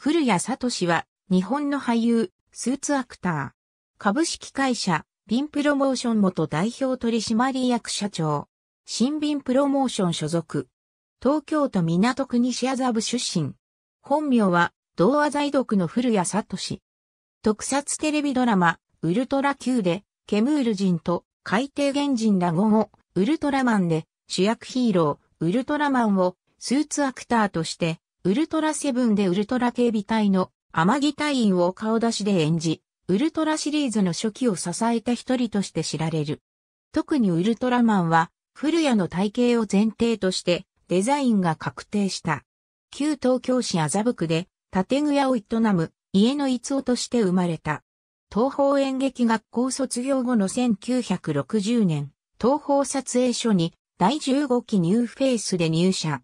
古谷聡は、日本の俳優、スーツアクター。株式会社、ビンプロモーション元代表取締役社長。新ビンプロモーション所属。東京都港区西麻布出身。本名は、童話在読の古谷聡。特撮テレビドラマ、ウルトラ Q で、ケムール人と海底原人ら語も、ウルトラマンで主役ヒーロー、ウルトラマンをスーツアクターとしてウルトラセブンでウルトラ警備隊の天城隊員を顔出しで演じ、ウルトラシリーズの初期を支えた一人として知られる。特にウルトラマンは、古谷の体型を前提としてデザインが確定した。旧東京市麻布区で建具屋を営む家の逸夫として生まれた。東方演劇学校卒業後の1960年、東方撮影所に第15期ニューフェイスで入社。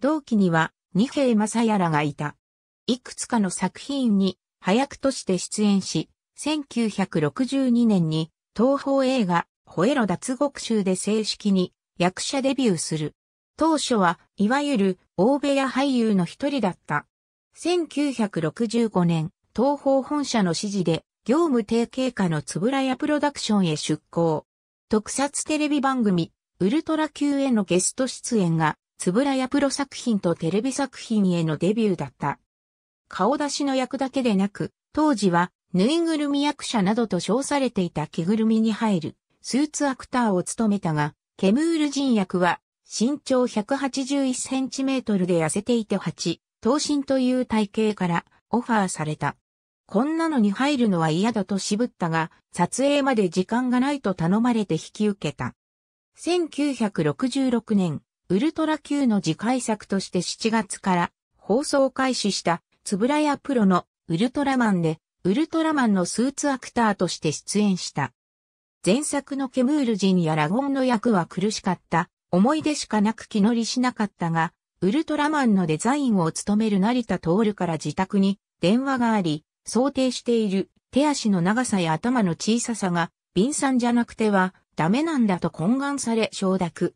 同期には二平正也らがいた。いくつかの作品に早くとして出演し、1962年に東宝映画、ホエロ脱獄集で正式に役者デビューする。当初は、いわゆる、大部屋俳優の一人だった。1965年、東方本社の指示で、業務提携下のつぶらやプロダクションへ出向。特撮テレビ番組、ウルトラ Q へのゲスト出演がつぶらやプロ作品とテレビ作品へのデビューだった。顔出しの役だけでなく、当時は、ぬいぐるみ役者などと称されていた着ぐるみに入る、スーツアクターを務めたが、ケムール人役は、身長181センチメートルで痩せていて8、頭身という体型からオファーされた。こんなのに入るのは嫌だと渋ったが、撮影まで時間がないと頼まれて引き受けた。1966年、ウルトラ Q の次回作として7月から放送開始したつぶらやプロのウルトラマンでウルトラマンのスーツアクターとして出演した。前作のケムール人やラゴンの役は苦しかった、思い出しかなく気乗りしなかったが、ウルトラマンのデザインを務める成田徹から自宅に電話があり、想定している手足の長さや頭の小ささが、敏さんじゃなくてはダメなんだと懇願され承諾。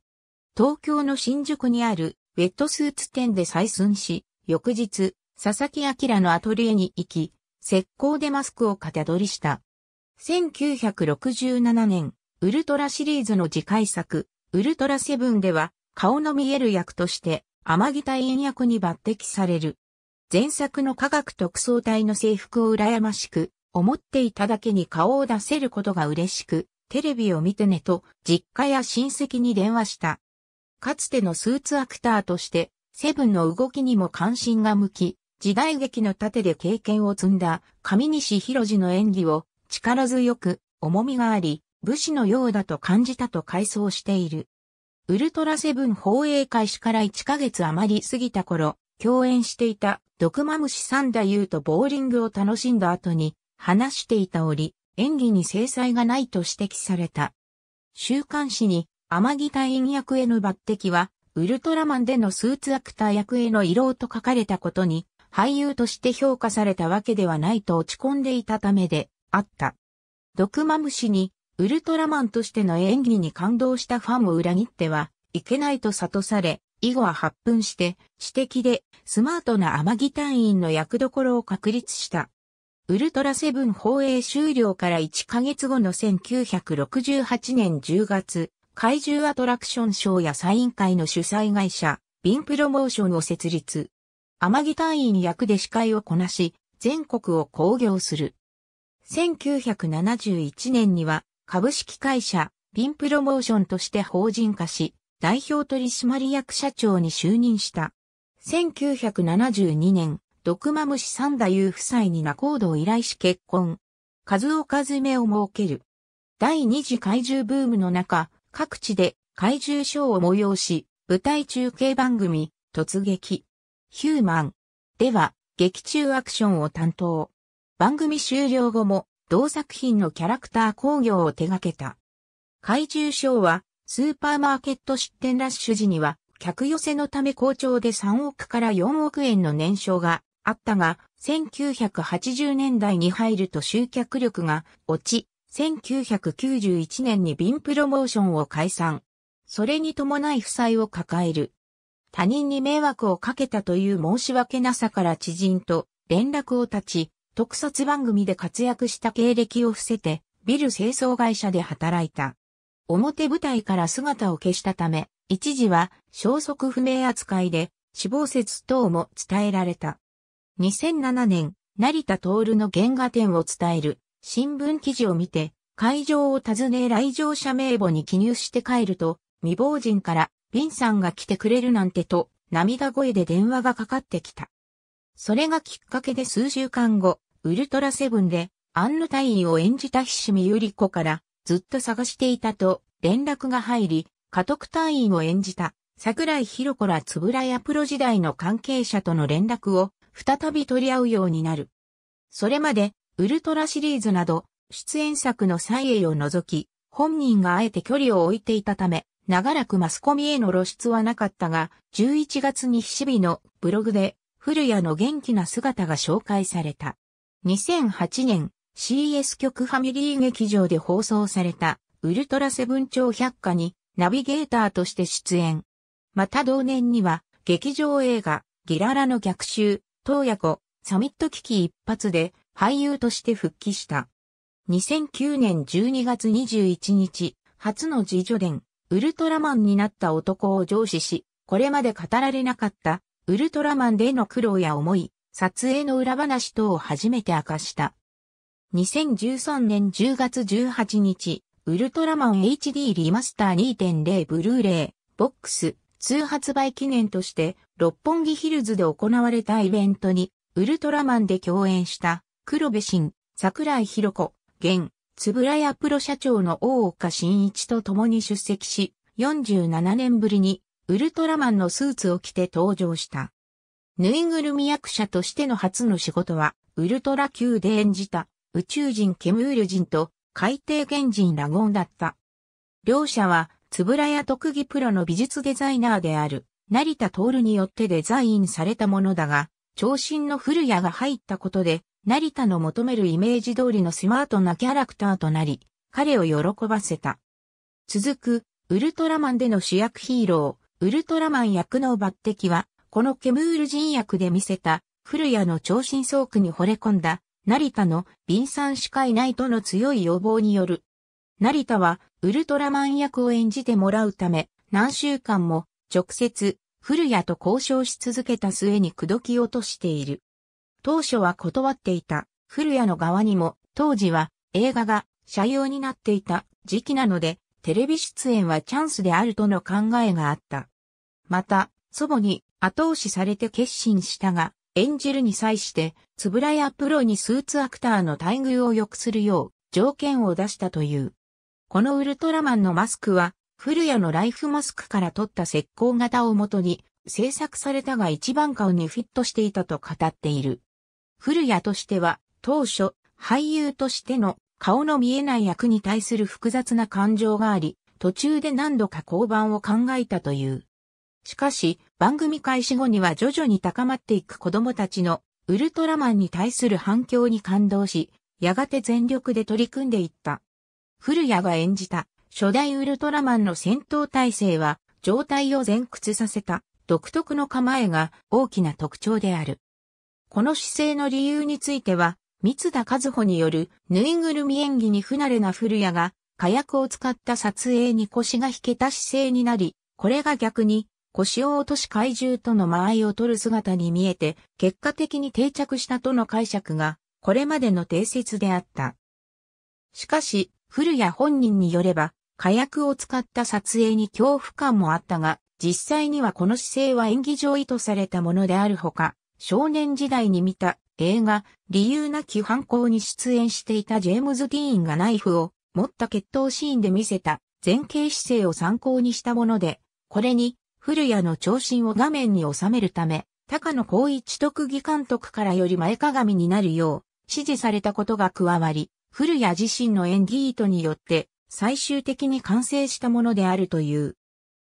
東京の新宿にあるウェットスーツ店で採寸し、翌日、佐々木明のアトリエに行き、石膏でマスクを型取りした。1967年、ウルトラシリーズの次回作、ウルトラセブンでは、顔の見える役として、天木隊演役に抜擢される。前作の科学特捜隊の制服を羨ましく、思っていただけに顔を出せることが嬉しく、テレビを見てねと、実家や親戚に電話した。かつてのスーツアクターとして、セブンの動きにも関心が向き、時代劇の盾で経験を積んだ上西広次の演技を力強く重みがあり、武士のようだと感じたと回想している。ウルトラセブン放映開始から1ヶ月余り過ぎた頃、共演していた毒マムシサンダユーとボーリングを楽しんだ後に話していた折、演技に制裁がないと指摘された。週刊誌に天城隊員役への抜擢は、ウルトラマンでのスーツアクター役への慰労と書かれたことに、俳優として評価されたわけではないと落ち込んでいたためで、あった。毒マムシに、ウルトラマンとしての演技に感動したファンを裏切っては、いけないと悟され、以後は発奮して、私的で、スマートな天城隊員の役どころを確立した。ウルトラセブン放映終了から1ヶ月後の1968年10月、怪獣アトラクションショーやサイン会の主催会社、ビンプロモーションを設立。天城単位に役で司会をこなし、全国を興行する。1971年には株式会社、ビンプロモーションとして法人化し、代表取締役社長に就任した。1972年、毒マムシサンダユー夫妻に仲人を依頼し結婚。数を数めを設ける。第二次怪獣ブームの中、各地で怪獣ショーを催し、舞台中継番組、突撃、ヒューマン。では、劇中アクションを担当。番組終了後も、同作品のキャラクター工業を手掛けた。怪獣ショーは、スーパーマーケット出店ラッシュ時には、客寄せのため好調で3億から4億円の年賞があったが、1980年代に入ると集客力が落ち、1991年にビンプロモーションを解散。それに伴い負債を抱える。他人に迷惑をかけたという申し訳なさから知人と連絡を立ち、特撮番組で活躍した経歴を伏せて、ビル清掃会社で働いた。表舞台から姿を消したため、一時は消息不明扱いで死亡説等も伝えられた。2007年、成田徹の原画展を伝える新聞記事を見て、会場を訪ね来場者名簿に記入して帰ると、未亡人から、ビンさんが来てくれるなんてと、涙声で電話がかかってきた。それがきっかけで数週間後、ウルトラセブンで、アンヌ隊員を演じた菱見ゆり子から、ずっと探していたと、連絡が入り、家督隊員を演じた、桜井博子らつぶらやプロ時代の関係者との連絡を、再び取り合うようになる。それまで、ウルトラシリーズなど、出演作の再映を除き、本人があえて距離を置いていたため、長らくマスコミへの露出はなかったが、11月に日々のブログで、古谷の元気な姿が紹介された。2008年、CS 局ファミリー劇場で放送された、ウルトラセブン超百科に、ナビゲーターとして出演。また同年には、劇場映画、ギララの逆襲、東野子、サミット危機一発で、俳優として復帰した。2009年12月21日、初の自助伝、ウルトラマンになった男を上司し、これまで語られなかった、ウルトラマンでの苦労や思い、撮影の裏話等を初めて明かした。2013年10月18日、ウルトラマン HD リマスター2.0ブルーレイ、ボックス、通発売記念として、六本木ヒルズで行われたイベントに、ウルトラマンで共演した、黒部新、桜井博子、現、つぶらやプロ社長の大岡新一と共に出席し、47年ぶりにウルトラマンのスーツを着て登場した。ぬいぐるみ役者としての初の仕事は、ウルトラ級で演じた宇宙人ケムール人と海底原人ラゴンだった。両者は、つぶらや特技プロの美術デザイナーである、成田徹によってデザインされたものだが、長身の古屋が入ったことで、成田の求めるイメージ通りのスマートなキャラクターとなり、彼を喜ばせた。続く、ウルトラマンでの主役ヒーロー、ウルトラマン役の抜擢は、このケムール人役で見せた、古谷の超新倉庫に惚れ込んだ、成田の敏産しかいないとの強い要望による。成田は、ウルトラマン役を演じてもらうため、何週間も、直接、古谷と交渉し続けた末に口説き落としている。当初は断っていた古谷の側にも当時は映画が社用になっていた時期なのでテレビ出演はチャンスであるとの考えがあった。また祖母に後押しされて決心したが演じるに際してつぶらやプロにスーツアクターの待遇を良くするよう条件を出したという。このウルトラマンのマスクは古谷のライフマスクから取った石膏型をもとに制作されたが一番顔にフィットしていたと語っている。古谷としては、当初、俳優としての顔の見えない役に対する複雑な感情があり、途中で何度か降板を考えたという。しかし、番組開始後には徐々に高まっていく子供たちのウルトラマンに対する反響に感動し、やがて全力で取り組んでいった。古谷が演じた初代ウルトラマンの戦闘体制は状態を前屈させた独特の構えが大きな特徴である。この姿勢の理由については、三田和穂によるぬいぐるみ演技に不慣れな古谷が、火薬を使った撮影に腰が引けた姿勢になり、これが逆に腰を落とし怪獣との間合いを取る姿に見えて、結果的に定着したとの解釈が、これまでの定説であった。しかし、古谷本人によれば、火薬を使った撮影に恐怖感もあったが、実際にはこの姿勢は演技上意図されたものであるほか、少年時代に見た映画、理由なき犯行に出演していたジェームズ・ディーンがナイフを持った決闘シーンで見せた前傾姿勢を参考にしたもので、これに古谷の長身を画面に収めるため、高野光一特技監督からより前鏡になるよう指示されたことが加わり、古谷自身の演技意図によって最終的に完成したものであるという。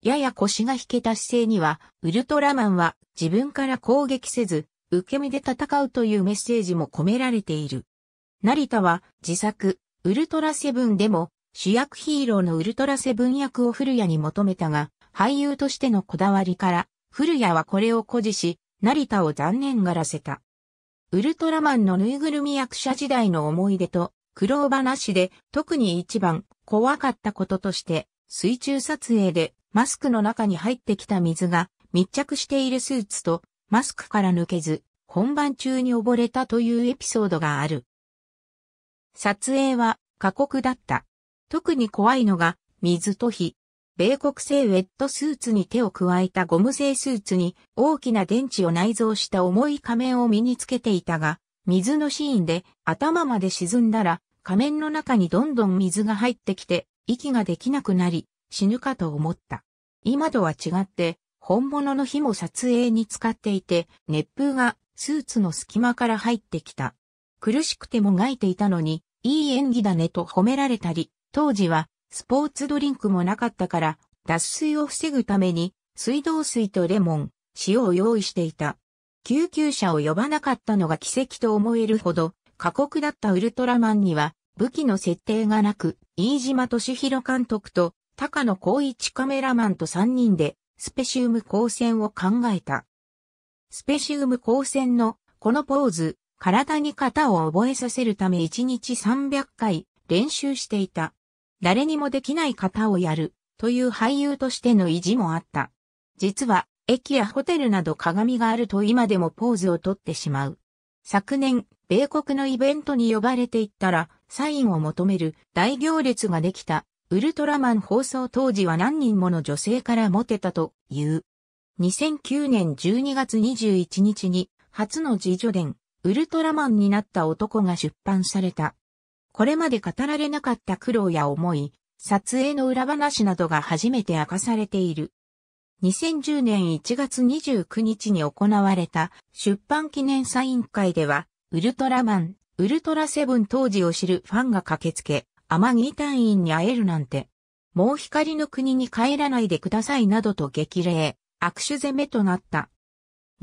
やや腰が引けた姿勢には、ウルトラマンは自分から攻撃せず、受け身で戦うというメッセージも込められている。成田は自作、ウルトラセブンでも主役ヒーローのウルトラセブン役を古谷に求めたが、俳優としてのこだわりから、古谷はこれを誇示し、成田を残念がらせた。ウルトラマンのぬいぐるみ役者時代の思い出と、苦労話で特に一番怖かったこととして、水中撮影でマスクの中に入ってきた水が密着しているスーツとマスクから抜けず本番中に溺れたというエピソードがある。撮影は過酷だった。特に怖いのが水と火。米国製ウェットスーツに手を加えたゴム製スーツに大きな電池を内蔵した重い仮面を身につけていたが、水のシーンで頭まで沈んだら仮面の中にどんどん水が入ってきて息ができなくなり、死ぬかと思った。今とは違って、本物の火も撮影に使っていて、熱風がスーツの隙間から入ってきた。苦しくてもがいていたのに、いい演技だねと褒められたり、当時はスポーツドリンクもなかったから、脱水を防ぐために、水道水とレモン、塩を用意していた。救急車を呼ばなかったのが奇跡と思えるほど、過酷だったウルトラマンには、武器の設定がなく、飯島敏弘監督と高野光一カメラマンと3人でスペシウム光線を考えた。スペシウム光線のこのポーズ、体に型を覚えさせるため1日300回練習していた。誰にもできない型をやるという俳優としての意地もあった。実は駅やホテルなど鏡があると今でもポーズをとってしまう。昨年、米国のイベントに呼ばれていったら、サインを求める大行列ができたウルトラマン放送当時は何人もの女性からモテたという。2009年12月21日に初の自助伝、ウルトラマンになった男が出版された。これまで語られなかった苦労や思い、撮影の裏話などが初めて明かされている。2010年1月29日に行われた出版記念サイン会では、ウルトラマン、ウルトラセブン当時を知るファンが駆けつけ、天城隊員に会えるなんて、もう光の国に帰らないでくださいなどと激励、握手攻めとなった。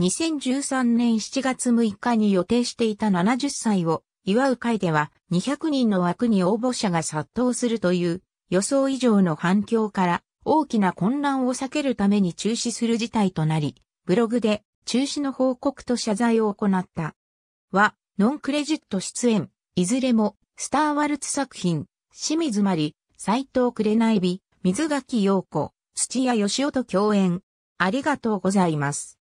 2013年7月6日に予定していた70歳を祝う会では200人の枠に応募者が殺到するという予想以上の反響から大きな混乱を避けるために中止する事態となり、ブログで中止の報告と謝罪を行った。は、ノンクレジット出演、いずれもスターワルツ作品、清水まり、斎藤紅日、水垣陽子、土屋義夫と共演。ありがとうございます。